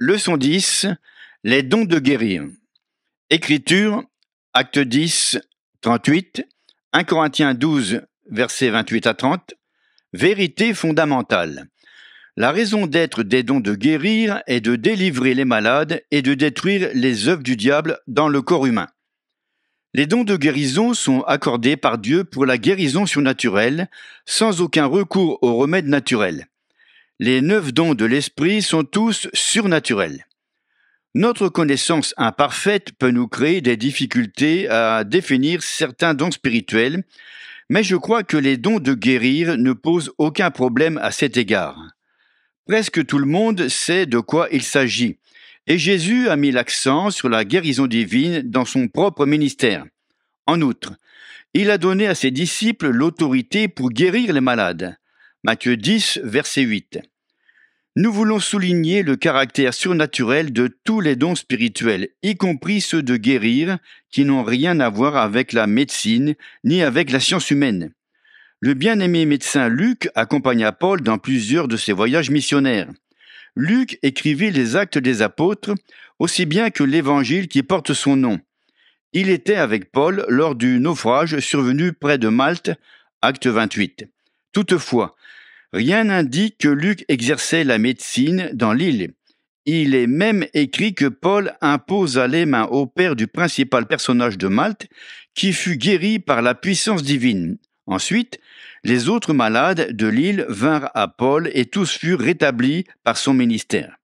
Leçon 10. Les dons de guérir. Écriture, acte 10, 38, 1 Corinthiens 12, versets 28 à 30. Vérité fondamentale. La raison d'être des dons de guérir est de délivrer les malades et de détruire les œuvres du diable dans le corps humain. Les dons de guérison sont accordés par Dieu pour la guérison surnaturelle, sans aucun recours aux remèdes naturels les neuf dons de l'esprit sont tous surnaturels. Notre connaissance imparfaite peut nous créer des difficultés à définir certains dons spirituels, mais je crois que les dons de guérir ne posent aucun problème à cet égard. Presque tout le monde sait de quoi il s'agit, et Jésus a mis l'accent sur la guérison divine dans son propre ministère. En outre, il a donné à ses disciples l'autorité pour guérir les malades. Matthieu 10, verset 8. Nous voulons souligner le caractère surnaturel de tous les dons spirituels, y compris ceux de guérir, qui n'ont rien à voir avec la médecine ni avec la science humaine. Le bien-aimé médecin Luc accompagna Paul dans plusieurs de ses voyages missionnaires. Luc écrivit les actes des apôtres, aussi bien que l'évangile qui porte son nom. Il était avec Paul lors du naufrage survenu près de Malte, acte 28. Toutefois, Rien n'indique que Luc exerçait la médecine dans l'île. Il est même écrit que Paul imposa les mains au père du principal personnage de Malte, qui fut guéri par la puissance divine. Ensuite, les autres malades de l'île vinrent à Paul et tous furent rétablis par son ministère.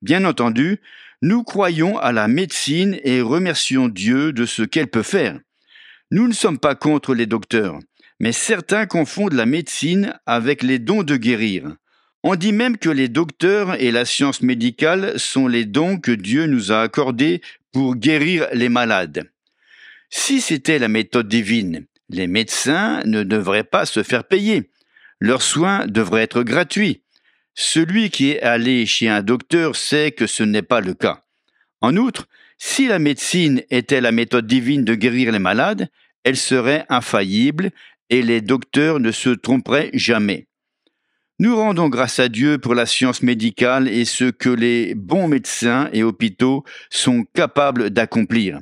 Bien entendu, nous croyons à la médecine et remercions Dieu de ce qu'elle peut faire. Nous ne sommes pas contre les docteurs. Mais certains confondent la médecine avec les dons de guérir. On dit même que les docteurs et la science médicale sont les dons que Dieu nous a accordés pour guérir les malades. Si c'était la méthode divine, les médecins ne devraient pas se faire payer. Leurs soins devraient être gratuits. Celui qui est allé chez un docteur sait que ce n'est pas le cas. En outre, si la médecine était la méthode divine de guérir les malades, elle serait infaillible, et les docteurs ne se tromperaient jamais. Nous rendons grâce à Dieu pour la science médicale et ce que les bons médecins et hôpitaux sont capables d'accomplir.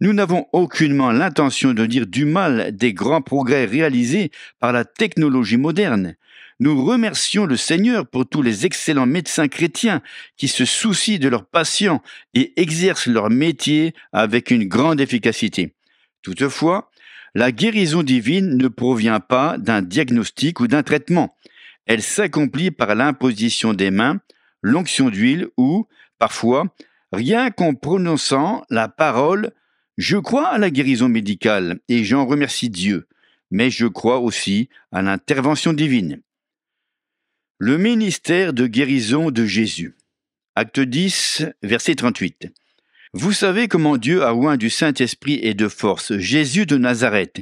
Nous n'avons aucunement l'intention de dire du mal des grands progrès réalisés par la technologie moderne. Nous remercions le Seigneur pour tous les excellents médecins chrétiens qui se soucient de leurs patients et exercent leur métier avec une grande efficacité. Toutefois, la guérison divine ne provient pas d'un diagnostic ou d'un traitement. Elle s'accomplit par l'imposition des mains, l'onction d'huile ou, parfois, rien qu'en prononçant la parole Je crois à la guérison médicale et j'en remercie Dieu, mais je crois aussi à l'intervention divine. Le ministère de guérison de Jésus. Acte 10, verset 38. Vous savez comment Dieu a oint du Saint-Esprit et de force Jésus de Nazareth,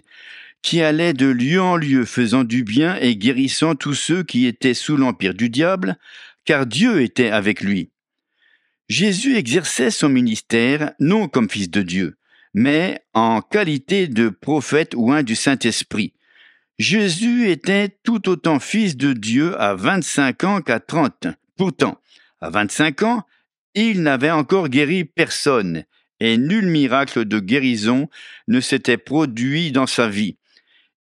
qui allait de lieu en lieu faisant du bien et guérissant tous ceux qui étaient sous l'empire du diable, car Dieu était avec lui. Jésus exerçait son ministère non comme fils de Dieu, mais en qualité de prophète un du Saint-Esprit. Jésus était tout autant fils de Dieu à 25 ans qu'à 30. Pourtant, à 25 ans, il n'avait encore guéri personne, et nul miracle de guérison ne s'était produit dans sa vie.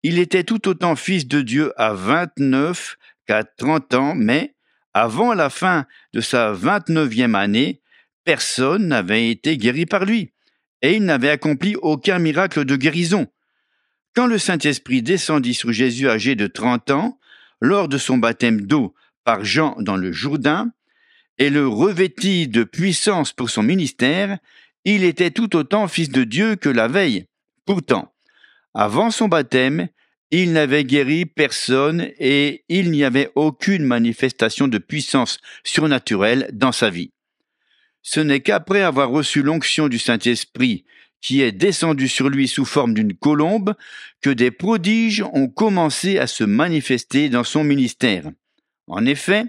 Il était tout autant fils de Dieu à 29 qu'à 30 ans, mais avant la fin de sa 29e année, personne n'avait été guéri par lui, et il n'avait accompli aucun miracle de guérison. Quand le Saint-Esprit descendit sur Jésus âgé de 30 ans, lors de son baptême d'eau par Jean dans le Jourdain, et le revêtit de puissance pour son ministère, il était tout autant fils de Dieu que la veille. Pourtant, avant son baptême, il n'avait guéri personne et il n'y avait aucune manifestation de puissance surnaturelle dans sa vie. Ce n'est qu'après avoir reçu l'onction du Saint-Esprit, qui est descendu sur lui sous forme d'une colombe, que des prodiges ont commencé à se manifester dans son ministère. En effet,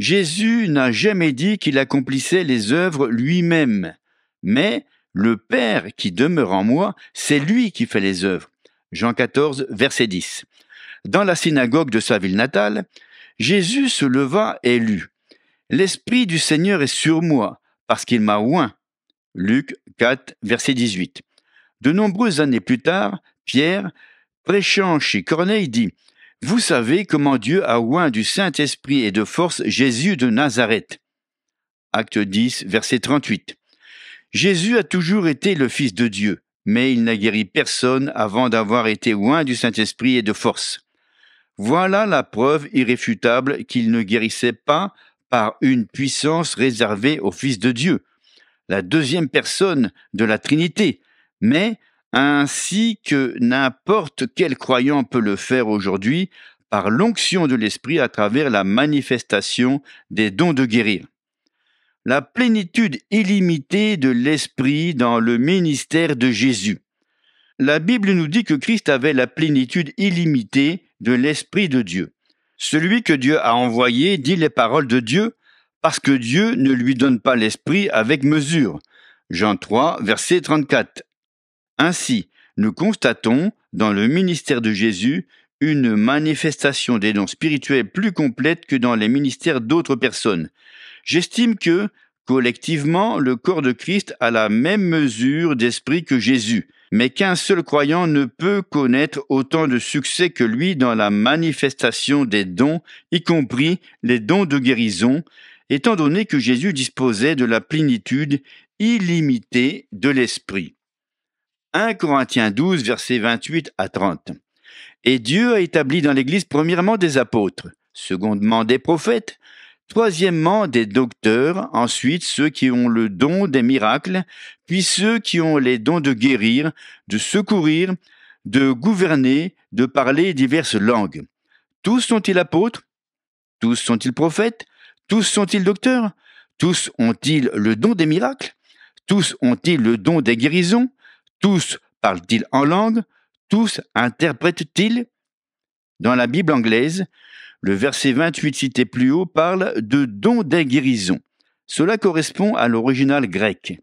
Jésus n'a jamais dit qu'il accomplissait les œuvres lui-même, mais le Père qui demeure en moi, c'est lui qui fait les œuvres. Jean 14, verset 10. Dans la synagogue de sa ville natale, Jésus se leva et lut. L'Esprit du Seigneur est sur moi, parce qu'il m'a oint. Luc 4, verset 18. De nombreuses années plus tard, Pierre, prêchant chez Corneille, dit vous savez comment Dieu a oint du Saint-Esprit et de force Jésus de Nazareth. Acte 10, verset 38. Jésus a toujours été le Fils de Dieu, mais il n'a guéri personne avant d'avoir été oint du Saint-Esprit et de force. Voilà la preuve irréfutable qu'il ne guérissait pas par une puissance réservée au Fils de Dieu, la deuxième personne de la Trinité, mais ainsi que n'importe quel croyant peut le faire aujourd'hui par l'onction de l'Esprit à travers la manifestation des dons de guérir. La plénitude illimitée de l'Esprit dans le ministère de Jésus. La Bible nous dit que Christ avait la plénitude illimitée de l'Esprit de Dieu. Celui que Dieu a envoyé dit les paroles de Dieu parce que Dieu ne lui donne pas l'Esprit avec mesure. Jean 3, verset 34. Ainsi, nous constatons, dans le ministère de Jésus, une manifestation des dons spirituels plus complète que dans les ministères d'autres personnes. J'estime que, collectivement, le corps de Christ a la même mesure d'esprit que Jésus, mais qu'un seul croyant ne peut connaître autant de succès que lui dans la manifestation des dons, y compris les dons de guérison, étant donné que Jésus disposait de la plénitude illimitée de l'esprit. 1 Corinthiens 12, versets 28 à 30. Et Dieu a établi dans l'Église premièrement des apôtres, secondement des prophètes, troisièmement des docteurs, ensuite ceux qui ont le don des miracles, puis ceux qui ont les dons de guérir, de secourir, de gouverner, de parler diverses langues. Tous sont-ils apôtres Tous sont-ils prophètes Tous sont-ils docteurs Tous ont-ils le don des miracles Tous ont-ils le don des guérisons tous parlent-ils en langue Tous interprètent-ils Dans la Bible anglaise, le verset 28 cité plus haut parle de don des guérisons. Cela correspond à l'original grec.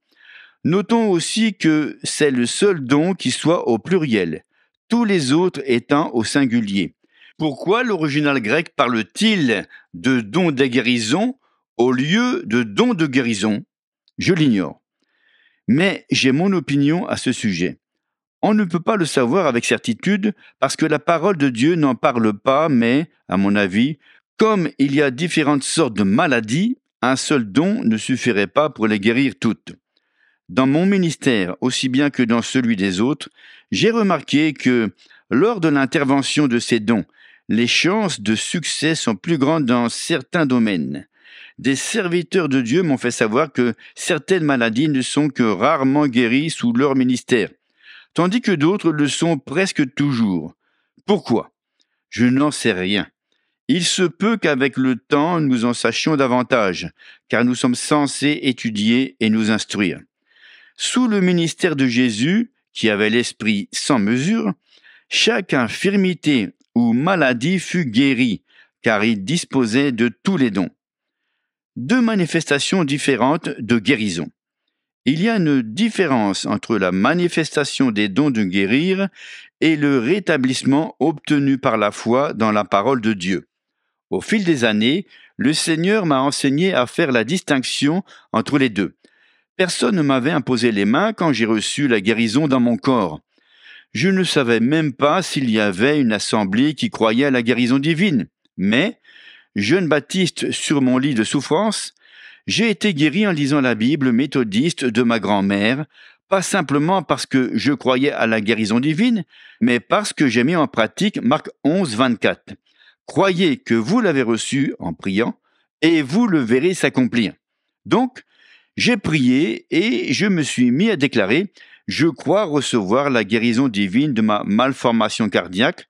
Notons aussi que c'est le seul don qui soit au pluriel, tous les autres étant au singulier. Pourquoi l'original grec parle-t-il de don des guérisons au lieu de don de guérison Je l'ignore mais j'ai mon opinion à ce sujet. On ne peut pas le savoir avec certitude parce que la parole de Dieu n'en parle pas, mais, à mon avis, comme il y a différentes sortes de maladies, un seul don ne suffirait pas pour les guérir toutes. Dans mon ministère, aussi bien que dans celui des autres, j'ai remarqué que, lors de l'intervention de ces dons, les chances de succès sont plus grandes dans certains domaines des serviteurs de Dieu m'ont fait savoir que certaines maladies ne sont que rarement guéries sous leur ministère, tandis que d'autres le sont presque toujours. Pourquoi Je n'en sais rien. Il se peut qu'avec le temps nous en sachions davantage, car nous sommes censés étudier et nous instruire. Sous le ministère de Jésus, qui avait l'esprit sans mesure, chaque infirmité ou maladie fut guérie, car il disposait de tous les dons deux manifestations différentes de guérison. Il y a une différence entre la manifestation des dons de guérir et le rétablissement obtenu par la foi dans la parole de Dieu. Au fil des années, le Seigneur m'a enseigné à faire la distinction entre les deux. Personne ne m'avait imposé les mains quand j'ai reçu la guérison dans mon corps. Je ne savais même pas s'il y avait une assemblée qui croyait à la guérison divine, mais Jeune baptiste sur mon lit de souffrance, j'ai été guéri en lisant la Bible méthodiste de ma grand-mère, pas simplement parce que je croyais à la guérison divine, mais parce que j'ai mis en pratique Marc 11, 24. Croyez que vous l'avez reçu en priant, et vous le verrez s'accomplir. Donc, j'ai prié et je me suis mis à déclarer, je crois recevoir la guérison divine de ma malformation cardiaque,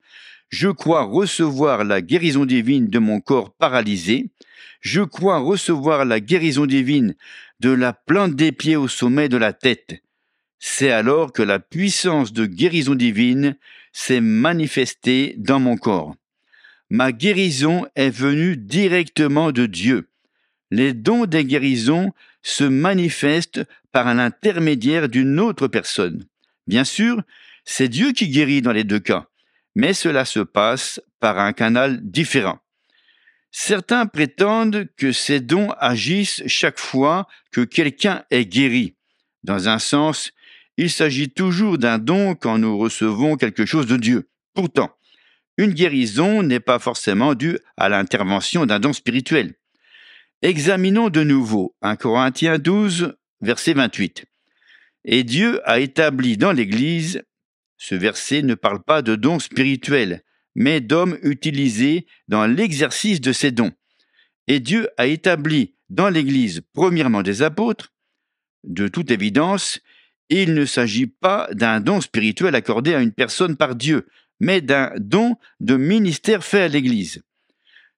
je crois recevoir la guérison divine de mon corps paralysé. Je crois recevoir la guérison divine de la plante des pieds au sommet de la tête. C'est alors que la puissance de guérison divine s'est manifestée dans mon corps. Ma guérison est venue directement de Dieu. Les dons des guérisons se manifestent par l'intermédiaire d'une autre personne. Bien sûr, c'est Dieu qui guérit dans les deux cas, mais cela se passe par un canal différent. Certains prétendent que ces dons agissent chaque fois que quelqu'un est guéri. Dans un sens, il s'agit toujours d'un don quand nous recevons quelque chose de Dieu. Pourtant, une guérison n'est pas forcément due à l'intervention d'un don spirituel. Examinons de nouveau 1 Corinthiens 12, verset 28. Et Dieu a établi dans l'Église ce verset ne parle pas de dons spirituels, mais d'hommes utilisés dans l'exercice de ces dons. Et Dieu a établi dans l'Église, premièrement des apôtres, de toute évidence, il ne s'agit pas d'un don spirituel accordé à une personne par Dieu, mais d'un don de ministère fait à l'Église.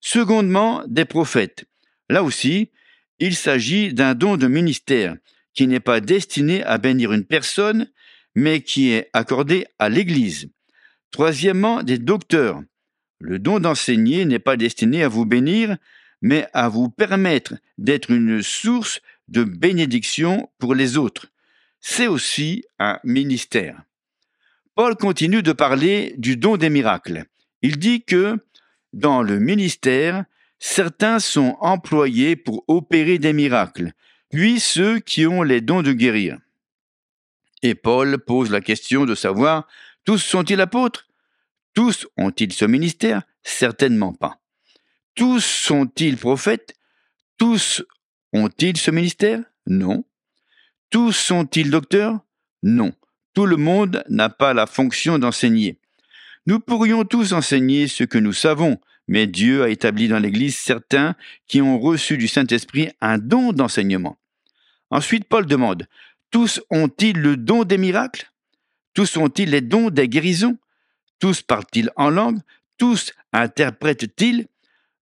Secondement, des prophètes. Là aussi, il s'agit d'un don de ministère qui n'est pas destiné à bénir une personne, mais qui est accordé à l'Église. Troisièmement, des docteurs. Le don d'enseigner n'est pas destiné à vous bénir, mais à vous permettre d'être une source de bénédiction pour les autres. C'est aussi un ministère. Paul continue de parler du don des miracles. Il dit que dans le ministère, certains sont employés pour opérer des miracles, puis ceux qui ont les dons de guérir. Et Paul pose la question de savoir, tous sont-ils apôtres Tous ont-ils ce ministère Certainement pas. Tous sont-ils prophètes Tous ont-ils ce ministère Non. Tous sont-ils docteurs Non. Tout le monde n'a pas la fonction d'enseigner. Nous pourrions tous enseigner ce que nous savons, mais Dieu a établi dans l'Église certains qui ont reçu du Saint-Esprit un don d'enseignement. Ensuite, Paul demande, tous ont-ils le don des miracles Tous ont-ils les dons des guérisons Tous parlent-ils en langue Tous interprètent-ils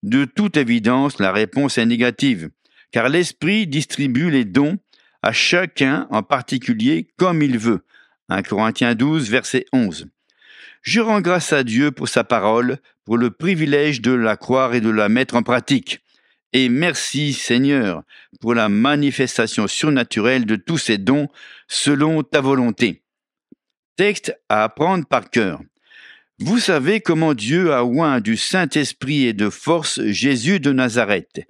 De toute évidence, la réponse est négative, car l'Esprit distribue les dons à chacun en particulier comme il veut. 1 Corinthiens 12, verset 11. Je rends grâce à Dieu pour sa parole, pour le privilège de la croire et de la mettre en pratique. Et merci Seigneur pour la manifestation surnaturelle de tous ces dons selon ta volonté. Texte à apprendre par cœur. Vous savez comment Dieu a oint du Saint-Esprit et de force Jésus de Nazareth,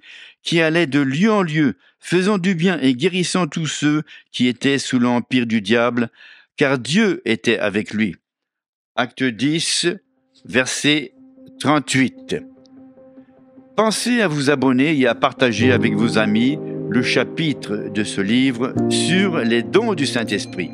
qui allait de lieu en lieu, faisant du bien et guérissant tous ceux qui étaient sous l'empire du diable, car Dieu était avec lui. Acte 10, verset 38. Pensez à vous abonner et à partager avec vos amis le chapitre de ce livre sur les dons du Saint-Esprit.